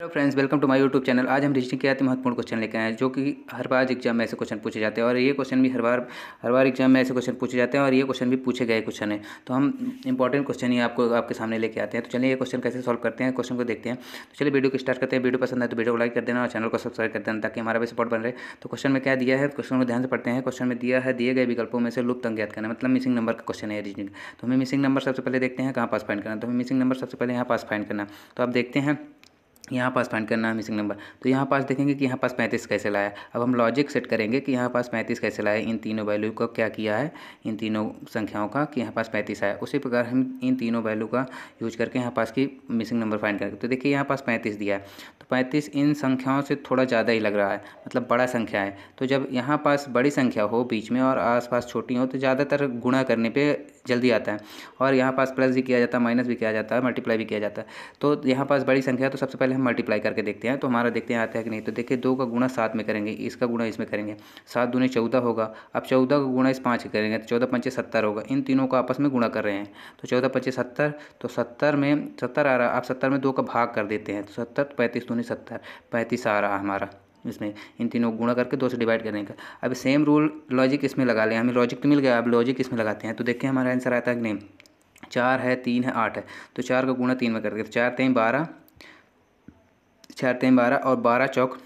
hello friends welcome to my YouTube channel आज हम reasoning के आते महत्वपूर्ण क्वेश्चन लेके आए हैं जो कि हर बार एग्जाम में ऐसे क्वेश्चन पूछे जाते हैं और ये क्वेश्चन भी हर बार हर बार एग्जाम में ऐसे क्वेश्चन पूछे जाते हैं और ये क्वेश्चन भी पूछे गए क्वेश्चन है तो हम इंपॉर्टेंट क्वेश्चन ही आपको आपके सामने लेके आते हैं तो चलिए ये क्वेश्चन कैसे सॉल्व करते हैं क्वेश्चन को देखते हैं तो चलिए वीडियो को स्टार्ट करते हैं वीडियो पसंद है तो वीडियो को लाइक कर देना और चैनल को सब्सक्राइब कर देना ताकि हमारा भी सपोर्ट बन रहे तो क्वेश्चन में क्या दिया है क्वेश्चन को ध्यान से पढ़ते हैं क्वेश्चन में दिया है दिए गए विकल्पों में से लुप्त अंज्ञात करना मतलब मिसिंग नंबर का क्वेश्चन है रीजनिंग तो हमें मिसिंग नंबर सबसे पहले देखते हैं कहाँ पास फाइंड करना तो हमें मिसिंग नंबर सबसे पहले यहाँ पास फाइंड करना तो आप देखते हैं यहाँ पास फाइंड करना है मिसिंग नंबर तो यहाँ पास देखेंगे कि यहाँ पास पैंतीस कैसे लाया अब हम लॉजिक सेट करेंगे कि यहाँ पास पैंतीस कैसे लाया इन तीनों वैल्यू का क्या किया है इन तीनों संख्याओं का कि यहाँ पास पैंतीस आया उसी प्रकार हम इन तीनों वैल्यू का यूज करके यहाँ पास की मिसिंग नंबर फाइंड करेंगे तो देखिए यहाँ पास पैंतीस दिया है तो पैंतीस इन संख्याओं से थोड़ा ज़्यादा ही लग रहा है मतलब बड़ा संख्या है तो जब यहाँ पास बड़ी संख्या हो बीच में और आस छोटी हो तो ज़्यादातर गुणा करने पर जल्दी आता है और यहाँ पास प्लस भी किया जाता है माइनस भी किया जाता है मल्टीप्लाई भी किया जाता है तो यहाँ पास बड़ी संख्या है तो सबसे पहले हम मल्टीप्लाई करके देखते हैं तो हमारा देखते हैं आता है कि नहीं तो देखिए दो का गुणा सात में करेंगे इसका गुणा इसमें करेंगे सात दूने चौदह होगा अब चौदह का गुणा इस पाँच करेंगे तो चौदह पंचे सत्तर होगा इन तीनों का आपस में गुणा कर रहे हैं तो चौदह पंचे सत्तर तो सत्तर में सत्तर आ रहा आप सत्तर में दो का भाग कर देते हैं तो सत्तर पैंतीस दूनी सत्तर पैंतीस आ रहा हमारा इसमें इन तीनों गुणा करके दो से डिवाइड करने का अब सेम रूल लॉजिक इसमें लगा लें हमें लॉजिक तो मिल गया अब लॉजिक इसमें लगाते हैं तो देखिए हमारा आंसर आता है कि नहीं चार है तीन है आठ है तो चार का गुणा तीन में करके तो चार तेई बारह चार तेई बारह और बारह चौक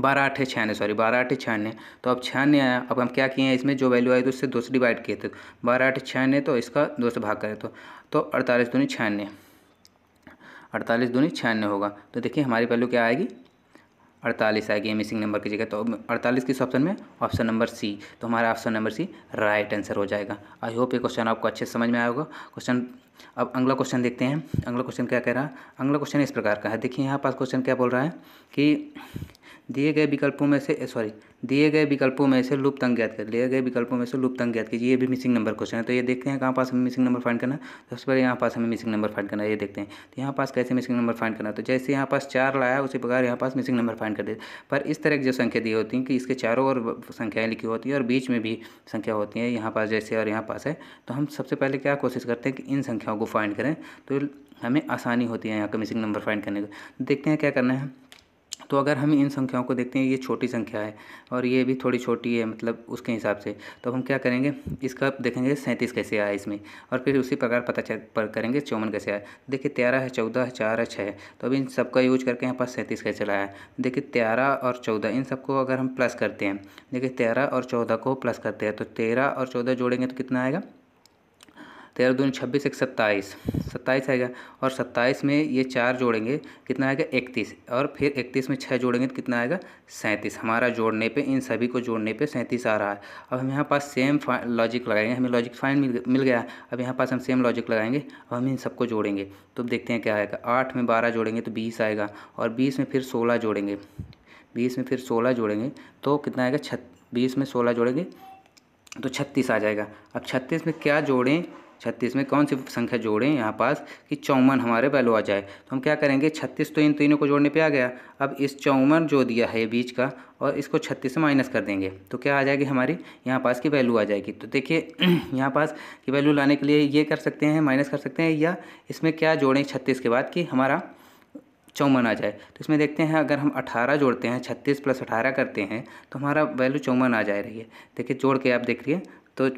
बारह अठे छियानवे सॉरी बारह अठे छियानवे तो अब छियानवे आया अब हम क्या किए हैं इसमें जो वैल्यू आई तो उससे दो से डिवाइड किए थे बारह अठे छियानवे तो इसका दो से भाग करें तो तो अड़तालीस दूनी छियानवे अड़तालीस दूनी छियानवे होगा तो देखिए हमारी वैल्यू क्या आएगी अड़तालीस आ गया मिसिंग नंबर की जगह तो अड़तालीस किस ऑप्शन में ऑप्शन नंबर सी तो हमारा option number C right answer हो जाएगा आई होप ये क्वेश्चन आपको अच्छे समझ में आया होगा क्वेश्चन अब अगला क्वेश्चन देखते हैं अगला क्वेश्चन क्या कह रहा है अगला क्वेश्चन इस प्रकार का है देखिए यहाँ पास क्वेश्चन क्या बोल रहा है कि दिए गए विकल्पों में से सॉरी दिए गए विकल्पों में से लुप्त अंक ज्ञात कर लिए गए विकल्पों में से लुप्त अंक ज्ञात कीजिए ये भी मिसिंग नंबर क्वेश्चन है तो ये देखते हैं कहाँ पास हमें मिसिंग नंबर फाइंड करना है तो सबसे पहले यहाँ पास हमें मिसिंग नंबर फाइंड करना है ये देखते हैं तो यहाँ पास कैसे मिसिंग नंबर फाइंड करना तो जैसे यहाँ पास चार लाया उसी प्रकार यहाँ पास मिसिंग नंबर फाइंड कर दे पर इस तरह की जो संख्या दी होती है कि इसके चारों ओर संख्याएँ लिखी होती हैं और बीच में भी संख्या होती है यहाँ पास जैसे और यहाँ पास है तो हम सबसे पहले क्या कोशिश करते हैं कि इन संख्याओं को फाइंड करें तो हमें आसानी होती है यहाँ का मिसिंग नंबर फाइंड करने को देखते हैं क्या करना है तो अगर हम इन संख्याओं को देखते हैं ये छोटी संख्या है और ये भी थोड़ी छोटी है मतलब उसके हिसाब से तो हम क्या करेंगे इसका देखेंगे सैंतीस कैसे आया इसमें और फिर उसी प्रकार पता पर करेंगे चौवन कैसे आया देखिए तेरह है चौदह है चार है छः तो अब इन सबका यूज करके यहाँ पास सैंतीस कैसे लाया है देखिए तेरह और चौदह इन सबको अगर हम प्लस करते हैं देखिए तेरह और चौदह को प्लस करते हैं तो तेरह और चौदह जोड़ेंगे तो कितना आएगा तेरह दून छब्बीस एक सत्ताईस सत्ताईस आएगा और सत्ताईस में ये चार जोड़ेंगे कितना आएगा इकतीस और फिर इकतीस में छः जोड़ेंगे तो कितना आएगा सैंतीस हमारा जोड़ने पे इन सभी को जोड़ने पे सैंतीस आ रहा है अब हम यहाँ पास सेम लॉजिक लगाएंगे हमें लॉजिक फाइन मिल, मिल गया अब यहाँ पास हम सेम लॉजिक लगाएंगे अब हम इन सबको जोड़ेंगे तो देखते हैं क्या आएगा आठ में बारह जोड़ेंगे तो बीस आएगा और बीस में फिर सोलह जोड़ेंगे बीस में फिर सोलह जोड़ेंगे तो कितना आएगा छत्तीस बीस में सोलह जोड़ेंगे तो छत्तीस आ जाएगा अब छत्तीस में क्या जोड़ें छत्तीस में कौन सी संख्या जोड़ें यहाँ पास कि चौवन हमारे वैल्यू आ जाए तो हम क्या करेंगे छत्तीस तो इन तीनों को जोड़ने पे आ गया अब इस चौवन जो दिया है बीच का और इसको छत्तीस से माइनस कर देंगे तो क्या आ जाएगी हमारी यहाँ पास की वैल्यू आ जाएगी तो देखिए यहाँ पास की वैल्यू लाने के लिए ये कर सकते हैं माइनस कर सकते हैं या इसमें क्या जोड़ें छत्तीस के बाद कि हमारा चौवन आ जाए तो इसमें देखते हैं अगर हम 18 जोड़ते हैं 36 प्लस 18 करते हैं तो हमारा वैल्यू चौवन आ जा रही है देखिए जोड़ के आप देख रही है तो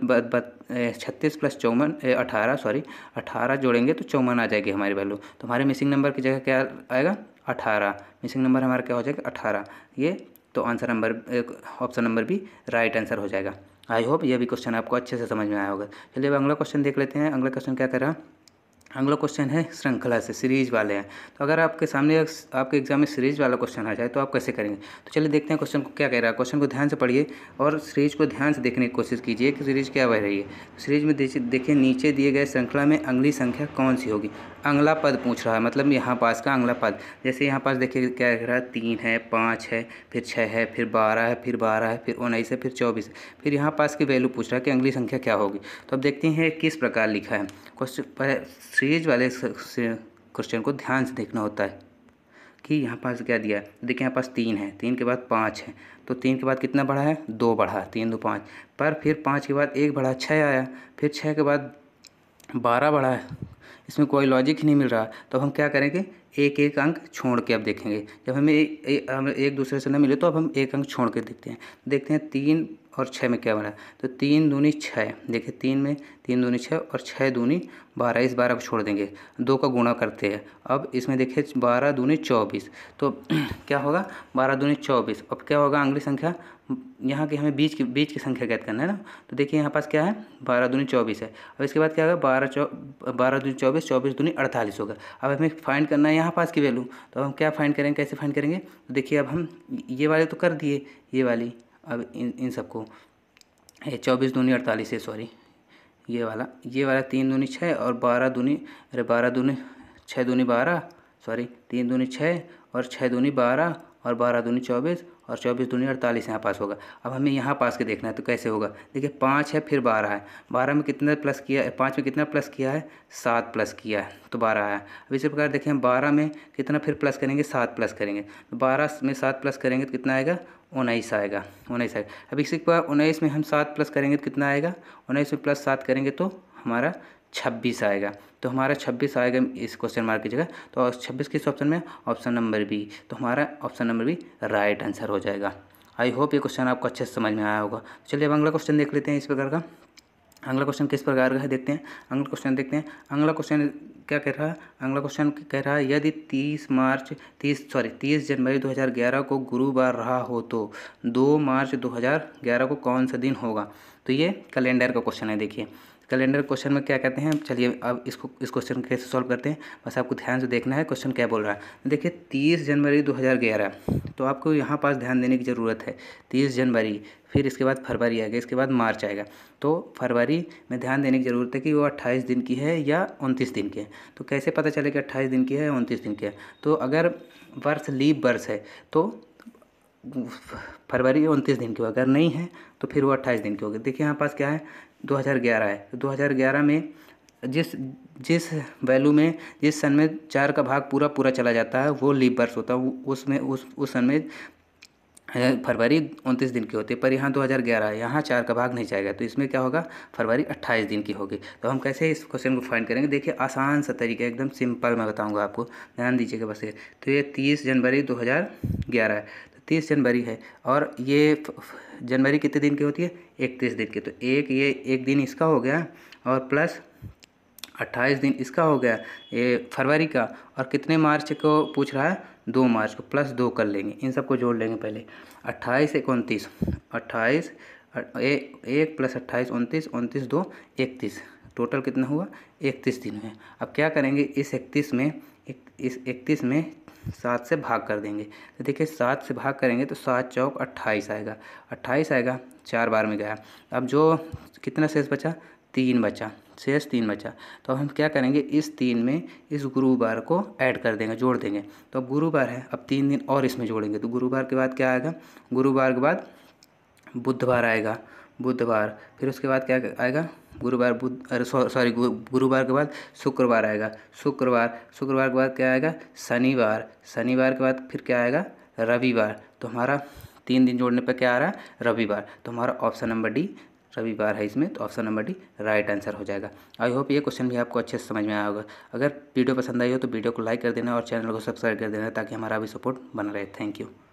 छत्तीस प्लस चौवन अठारह सॉरी अठारह जोड़ेंगे तो चौवन आ जाएगी हमारी वैल्यू तो हमारे मिसिंग नंबर की जगह क्या आएगा अठारह मिसिंग नंबर हमारा क्या हो जाएगा अठारह ये तो आंसर नंबर ऑप्शन नंबर भी राइट आंसर हो जाएगा आई होप ये भी क्वेश्चन आपको अच्छे से समझ में आया होगा चलिए अब अगला क्वेश्चन देख लेते हैं अगला क्वेश्चन क्या कर रहा है अगला क्वेश्चन है श्रृंखला से सीरीज वाले हैं तो अगर आपके सामने आपके एग्जाम में सीरीज वाला क्वेश्चन आ जाए तो आप कैसे करेंगे तो चलिए देखते हैं क्वेश्चन को क्या कह रहा है क्वेश्चन को ध्यान से पढ़िए और सीरीज को ध्यान से देखने की कोशिश कीजिए कि सीरीज क्या बह रही है सीरीज में देखिए नीचे दिए गए श्रृंखला में अंगली संख्या कौन सी होगी अंगला पद पूछ रहा है मतलब यहाँ पास का अंगला पद जैसे यहाँ पास देखिए क्या कह रहा है तीन है पाँच है फिर छः है फिर बारह है फिर बारह है फिर उन्नीस है फिर चौबीस फिर यहाँ पास की वैल्यू पूछ रहा है कि अंगली संख्या क्या होगी तो अब देखते हैं किस प्रकार लिखा है क्वेश्चन सीरीज वाले क्वेश्चन को ध्यान से देखना होता है कि यहाँ पास क्या दिया है देखिए यहाँ पास तीन है तीन के बाद पाँच है तो तीन के बाद कितना बढ़ा है दो बढ़ा तीन दो पाँच पर फिर पाँच के बाद एक बढ़ा छः आया फिर छः के बाद बारह बढ़ा है इसमें कोई लॉजिक ही नहीं मिल रहा तो हम क्या करेंगे एक एक अंक छोड़ के अब देखेंगे जब हमें हम एक दूसरे से न मिले तो अब हम एक अंक छोड़ के देखते हैं देखते हैं तीन और छः में क्या बना तो तीन दूनी छः देखिए तीन में तीन दूनी छः और छः दूनी बारह इस बारह को छोड़ देंगे दो का गुणा करते हैं अब इसमें देखिए बारह दूनी चौबीस तो क्या होगा बारह दूनी चौबीस अब क्या होगा अंगली संख्या यहाँ की हमें बीच की बीच की संख्या कैद करना है ना तो देखिए यहाँ पास क्या है बारह दूनी चौबीस है अब इसके बाद क्या होगा बारह चौ बारह दूनी चौबीस चौबीस दूनी अड़तालीस होगा अब हमें फाइंड करना है यहाँ यहाँ पास की वैल्यू तो हम क्या फाइंड करेंगे कैसे फाइंड करेंगे तो देखिए अब हम ये वाले तो कर दिए ये वाली अब इन इन सबको चौबीस दूनी अड़तालीस है सॉरी ये वाला ये वाला तीन दूनी छः और बारह दूनी अरे बारह दूनी छः दूनी बारह सॉरी तीन दूनी छः और छः दूनी बारह और बारह दूनी चौबीस और चौबीस दूनी अड़तालीस यहाँ पास होगा अब हमें यहाँ पास के देखना है तो कैसे होगा देखिए पाँच है फिर बारह है बारह में कितना प्लस किया है पाँच में कितना प्लस किया है सात प्लस किया है तो बारह आया अब इसी प्रकार देखें हम बारह में कितना फिर प्लस करेंगे सात प्लस करेंगे तो बारह में सात प्लस करेंगे तो कितना आएगा उन्नीस आएगा उन्नीस आएगा अब इसी प्रकार उन्नीस में हम सात प्लस करेंगे तो कितना आएगा उन्नीस में प्लस सात करेंगे तो हमारा छब्बीस आएगा तो हमारा छब्बीस आएगा इस क्वेश्चन मार्क की जगह तो छब्बीस किस ऑप्शन में ऑप्शन नंबर बी तो हमारा option number B right answer हो जाएगा आई होप ये क्वेश्चन आपको अच्छे से समझ में आया होगा तो चलिए अब अगला क्वेश्चन देख लेते हैं इस प्रकार का अगला क्वेश्चन किस प्रकार का है देखते हैं अगला क्वेश्चन देखते हैं अगला क्वेश्चन क्या कह रहा है अगला क्वेश्चन कह रहा है यदि 30 मार्च 30 सॉरी 30 जनवरी 2011 को गुरुवार रहा हो तो 2 मार्च 2011 को कौन सा दिन होगा तो ये कैलेंडर का क्वेश्चन है देखिए कैलेंडर क्वेश्चन में क्या कहते हैं चलिए अब इसको इस क्वेश्चन कैसे सॉल्व करते हैं बस आपको ध्यान से देखना है क्वेश्चन क्या बोल रहा है देखिए तीस जनवरी दो हज़ार ग्यारह तो आपको यहाँ पास ध्यान देने की ज़रूरत है तीस जनवरी फिर इसके बाद फरवरी आएगा इसके बाद मार्च आएगा तो फरवरी में ध्यान देने की ज़रूरत है कि वो अट्ठाईस दिन की है या उनतीस दिन की है तो कैसे पता चले कि अट्ठाईस दिन की है या उनतीस दिन की है तो अगर वर्ष लीप वर्ष है तो फरवरी उनतीस दिन की हो अगर नहीं है तो फिर वो अट्ठाईस दिन की होगी देखिए यहाँ पास क्या है 2011 है तो 2011 में जिस जिस वैल्यू में जिस सन में चार का भाग पूरा पूरा चला जाता है वो लीप बर्स होता है उसमें उस उस सन में फरवरी उनतीस दिन की होती है पर यहाँ 2011 है यहाँ चार का भाग नहीं जाएगा तो इसमें क्या होगा फरवरी 28 दिन की होगी तो हम कैसे इस क्वेश्चन को फाइंड करेंगे देखिए आसान सा तरीका एकदम सिंपल मैं बताऊँगा आपको ध्यान दीजिएगा बस ये तो ये 30 जनवरी 2011 है तीस जनवरी है और ये जनवरी कितने दिन की होती है इकतीस दिन की तो एक ये एक दिन इसका हो गया और प्लस अट्ठाईस दिन इसका हो गया ये फरवरी का और कितने मार्च को पूछ रहा है दो मार्च को प्लस दो कर लेंगे इन सबको जोड़ लेंगे पहले अट्ठाईस एक उनतीस अट्ठाईस एक प्लस अट्ठाईस उनतीस उनतीस दो इकतीस टोटल कितना हुआ इकतीस दिन है अब क्या करेंगे इस इकतीस में इस इकतीस में सात से भाग कर देंगे तो देखिए सात से भाग करेंगे तो सात चौक अट्ठाईस आएगा अट्ठाईस आएगा चार बार में गया अब जो कितना शेष बचा तीन बचा शेष तीन बचा तो अब हम क्या करेंगे इस तीन में इस गुरुवार को ऐड कर देंगे जोड़ देंगे तो अब गुरुवार है अब तीन दिन और इसमें जोड़ेंगे तो गुरुवार के बाद क्या आएगा गुरुवार के बाद बुधवार आएगा बुधवार फिर उसके बाद क्या आएगा गुरुवार बुध अरे सॉरी गुरुवार के बाद शुक्रवार आएगा शुक्रवार शुक्रवार के बाद क्या आएगा शनिवार शनिवार के बाद फिर क्या आएगा रविवार तो हमारा तीन दिन जोड़ने पर क्या आ रहा है रविवार तो हमारा ऑप्शन नंबर डी रविवार है इसमें तो option number D right answer हो जाएगा आई होप ये क्वेश्चन भी आपको अच्छे से समझ में आया होगा अगर वीडियो पसंद आई हो तो वीडियो को लाइक कर देना और चैनल को सब्सक्राइब कर देना ताकि हमारा भी सपोर्ट बना रहे थैंक यू